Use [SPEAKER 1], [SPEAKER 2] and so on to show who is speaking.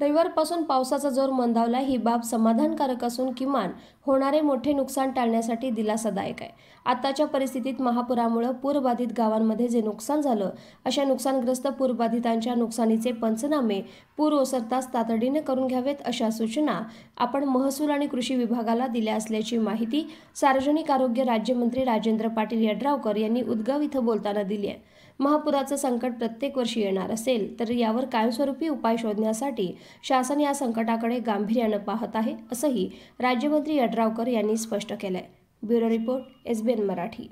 [SPEAKER 1] रविवारपासून पावसाचा जोर मंदावला ही बाब समाधानकारक असून किमान होणारे मोठे नुकसान टाळण्यासाठी दिलासादायक आहे आताच्या परिस्थितीत महापुरामुळे पूरबाधित गावांमध्ये जे नुकसान झालं अशा नुकसानग्रस्त पूरबाधितांच्या नुकसानीचे पंचनामे पूर ओसरताच तातडीने करून घ्यावेत अशा सूचना आपण महसूल आणि कृषी विभागाला दिल्या असल्याची माहिती सार्वजनिक आरोग्य राज्यमंत्री राजेंद्र पाटील यड्रावकर यांनी उदगाव इथं बोलताना दिली आहे महापुराचं संकट प्रत्येक वर्षी येणार असेल तर यावर कायमस्वरूपी उपाय शोधण्यासाठी शासन या संकटाकडे गांभीर्यानं पाहत आहे असंही राज्यमंत्री यड्रावकर यांनी स्पष्ट केलं आहे ब्युरो रिपोर्ट एसबीएन मराठी